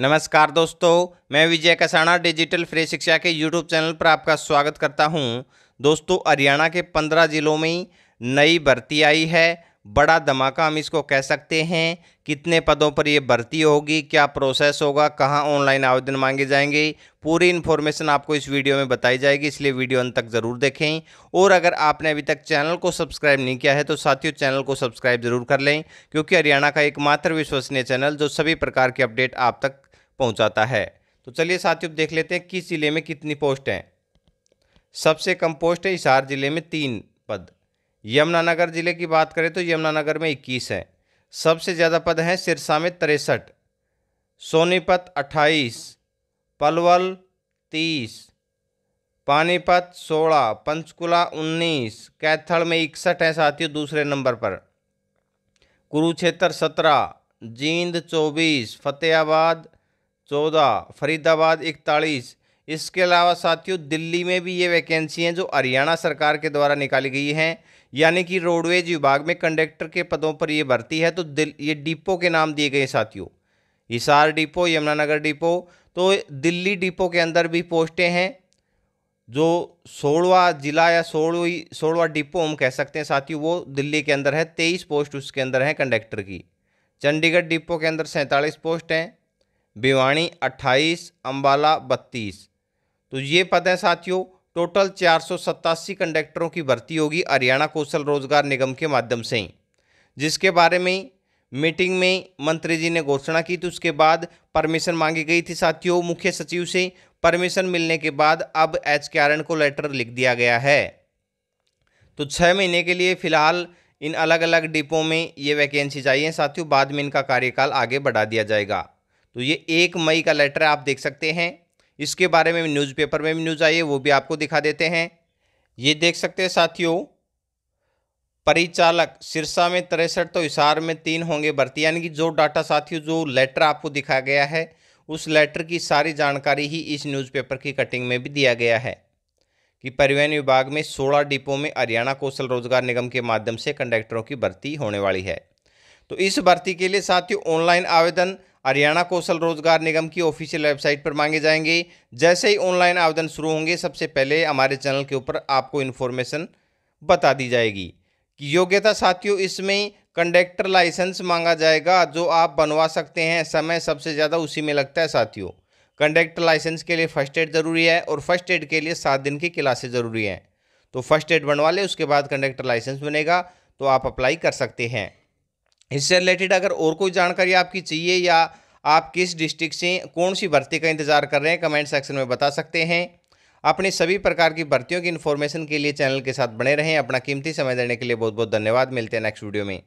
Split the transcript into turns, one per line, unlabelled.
नमस्कार दोस्तों मैं विजय कसाणा डिजिटल फ्री शिक्षा के यूट्यूब चैनल पर आपका स्वागत करता हूं दोस्तों हरियाणा के पंद्रह जिलों में नई भर्ती आई है बड़ा धमाका हम इसको कह सकते हैं कितने पदों पर ये भर्ती होगी क्या प्रोसेस होगा कहाँ ऑनलाइन आवेदन मांगे जाएंगे पूरी इन्फॉर्मेशन आपको इस वीडियो में बताई जाएगी इसलिए वीडियो अंत तक ज़रूर देखें और अगर आपने अभी तक चैनल को सब्सक्राइब नहीं किया है तो साथियों चैनल को सब्सक्राइब ज़रूर कर लें क्योंकि हरियाणा का एकमात्र विश्वसनीय चैनल जो सभी प्रकार के अपडेट आप तक पहुँचाता है तो चलिए साथियों देख लेते हैं किस ज़िले में कितनी पोस्ट हैं सबसे कम पोस्ट है हिसार ज़िले में तीन पद यमुनानगर जिले की बात करें तो यमुनानगर में इक्कीस है सबसे ज़्यादा पद हैं सिरसा में तिरसठ सोनीपत अट्ठाईस पलवल तीस पानीपत सोलह पंचकुला उन्नीस कैथल में इकसठ हैं साथियों दूसरे नंबर पर कुरुक्षेत्र सत्रह जींद चौबीस फतेहाबाद चौदह फरीदाबाद इकतालीस इसके अलावा साथियों दिल्ली में भी ये वैकेंसी हैं जो हरियाणा सरकार के द्वारा निकाली गई हैं यानी कि रोडवेज विभाग में कंडक्टर के पदों पर ये भर्ती है तो दिल ये डिपो के नाम दिए गए साथियों हिसार डिपो यमुनानगर डिपो तो दिल्ली डिपो के अंदर भी पोस्टें हैं जो सोलवा जिला या सोलवी सोलवा डिपो हम कह सकते हैं साथियों वो दिल्ली के अंदर है तेईस पोस्ट उसके अंदर हैं कंडक्टर की चंडीगढ़ डिपो के अंदर सैंतालीस पोस्ट हैं भिवानी अट्ठाईस अम्बाला बत्तीस तो ये पद है साथियों टोटल चार कंडक्टरों की भर्ती होगी हरियाणा कौशल रोजगार निगम के माध्यम से जिसके बारे में मीटिंग में मंत्री जी ने घोषणा की थी उसके बाद परमिशन मांगी गई थी साथियों मुख्य सचिव से परमिशन मिलने के बाद अब एच के को लेटर लिख दिया गया है तो छः महीने के लिए फिलहाल इन अलग अलग डिपो में ये वैकेंसी चाहिए साथियों बाद में इनका कार्यकाल आगे बढ़ा दिया जाएगा तो ये एक मई का लेटर आप देख सकते हैं इसके बारे में न्यूज़पेपर में भी न्यूज़ आई है वो भी आपको दिखा देते हैं ये देख सकते हैं साथियों परिचालक सिरसा में तिरसठ तो हिसार में तीन होंगे भर्ती यानी कि जो डाटा साथियों जो लेटर आपको दिखाया गया है उस लेटर की सारी जानकारी ही इस न्यूज़पेपर की कटिंग में भी दिया गया है कि परिवहन विभाग में सोलह डिपो में हरियाणा कौशल रोजगार निगम के माध्यम से कंडक्टरों की भर्ती होने वाली है तो इस भर्ती के लिए साथियों ऑनलाइन आवेदन हरियाणा कौशल रोजगार निगम की ऑफिशियल वेबसाइट पर मांगे जाएंगे जैसे ही ऑनलाइन आवेदन शुरू होंगे सबसे पहले हमारे चैनल के ऊपर आपको इन्फॉर्मेशन बता दी जाएगी कि योग्यता साथियों इसमें कंडक्टर लाइसेंस मांगा जाएगा जो आप बनवा सकते हैं समय सबसे ज़्यादा उसी में लगता है साथियों कंडक्टर लाइसेंस के लिए फर्स्ट एड ज़रूरी है और फर्स्ट एड के लिए सात दिन की क्लासेज ज़रूरी हैं तो फर्स्ट एड बनवा लें उसके बाद कंडक्टर लाइसेंस बनेगा तो आप अप्लाई कर सकते हैं इससे रिलेटेड अगर और कोई जानकारी आपकी चाहिए या आप किस डिस्ट्रिक्ट से कौन सी भर्ती का इंतज़ार कर रहे हैं कमेंट सेक्शन में बता सकते हैं अपने सभी प्रकार की भर्तियों की इन्फॉर्मेशन के लिए चैनल के साथ बने रहें अपना कीमती समय देने के लिए बहुत बहुत धन्यवाद मिलते हैं नेक्स्ट वीडियो में